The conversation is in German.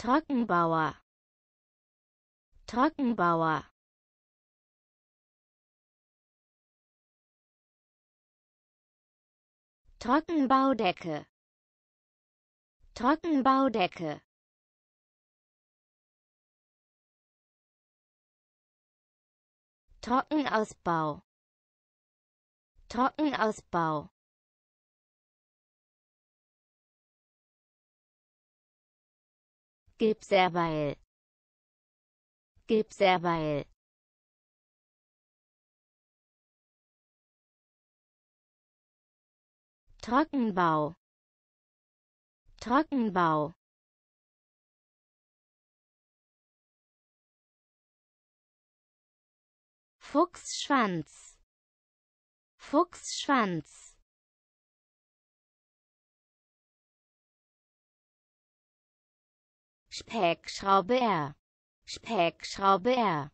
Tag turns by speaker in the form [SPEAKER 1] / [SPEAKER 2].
[SPEAKER 1] Trockenbauer Trockenbauer Trockenbaudecke Trockenbaudecke Trockenausbau Trockenausbau Gipserweil. Gipserweil. Trockenbau. Trockenbau. Fuchsschwanz. Fuchsschwanz. Speckschraube R. Speckschraube R.